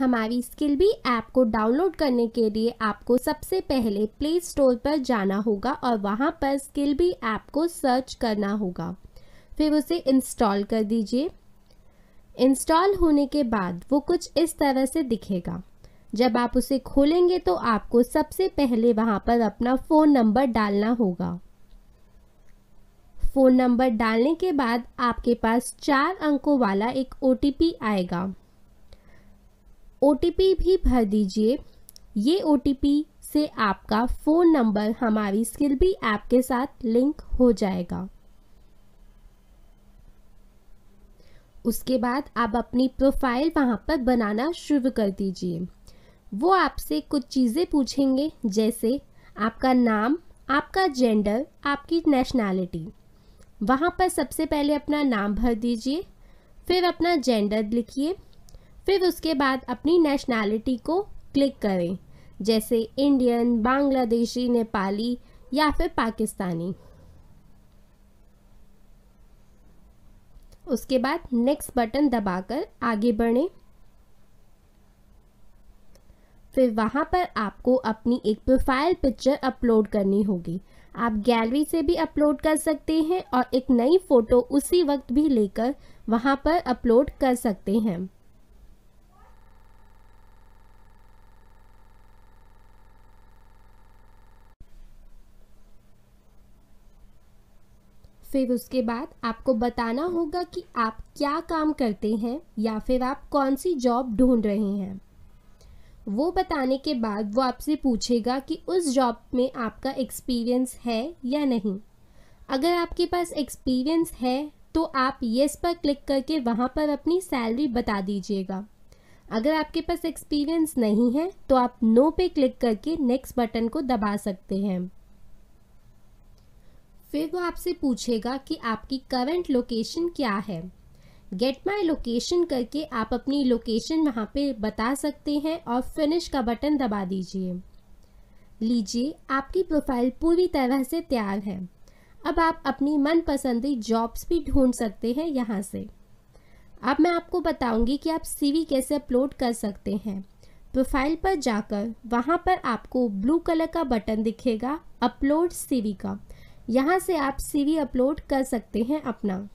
हमारी स्किल भी ऐप को डाउनलोड करने के लिए आपको सबसे पहले प्ले स्टोर पर जाना होगा और वहाँ पर स्किल भी ऐप को सर्च करना होगा फिर उसे इंस्टॉल कर दीजिए इंस्टॉल होने के बाद वो कुछ इस तरह से दिखेगा जब आप उसे खोलेंगे तो आपको सबसे पहले वहाँ पर अपना फ़ोन नंबर डालना होगा फ़ोन नंबर डालने के बाद आपके पास चार अंकों वाला एक ओ आएगा ओ भी भर दीजिए ये ओ से आपका फ़ोन नंबर हमारी स्किलबी ऐप के साथ लिंक हो जाएगा उसके बाद आप अपनी प्रोफाइल वहाँ पर बनाना शुरू कर दीजिए वो आपसे कुछ चीज़ें पूछेंगे जैसे आपका नाम आपका जेंडर आपकी नेशनैलिटी वहाँ पर सबसे पहले अपना नाम भर दीजिए फिर अपना जेंडर लिखिए फिर उसके बाद अपनी नेशनैलिटी को क्लिक करें जैसे इंडियन बांग्लादेशी नेपाली या फिर पाकिस्तानी उसके बाद नेक्स्ट बटन दबाकर आगे बढ़ें फिर वहाँ पर आपको अपनी एक प्रोफाइल पिक्चर अपलोड करनी होगी आप गैलरी से भी अपलोड कर सकते हैं और एक नई फ़ोटो उसी वक्त भी लेकर वहाँ पर अपलोड कर सकते हैं फिर उसके बाद आपको बताना होगा कि आप क्या काम करते हैं या फिर आप कौन सी जॉब ढूंढ रहे हैं वो बताने के बाद वो आपसे पूछेगा कि उस जॉब में आपका एक्सपीरियंस है या नहीं अगर आपके पास एक्सपीरियंस है तो आप येस पर क्लिक करके वहाँ पर अपनी सैलरी बता दीजिएगा अगर आपके पास एक्सपीरियंस नहीं है तो आप नो पे क्लिक करके नेक्स्ट बटन को दबा सकते हैं फिर वो आपसे पूछेगा कि आपकी करंट लोकेशन क्या है गेट माई लोकेशन करके आप अपनी लोकेशन वहाँ पे बता सकते हैं और फिनिश का बटन दबा दीजिए लीजिए आपकी प्रोफाइल पूरी तरह से तैयार है अब आप अपनी मनपसंदी जॉब्स भी ढूंढ सकते हैं यहाँ से अब मैं आपको बताऊंगी कि आप सीवी कैसे अपलोड कर सकते हैं प्रोफाइल पर जाकर वहाँ पर आपको ब्लू कलर का बटन दिखेगा अपलोड सीवी का यहाँ से आप सीवी अपलोड कर सकते हैं अपना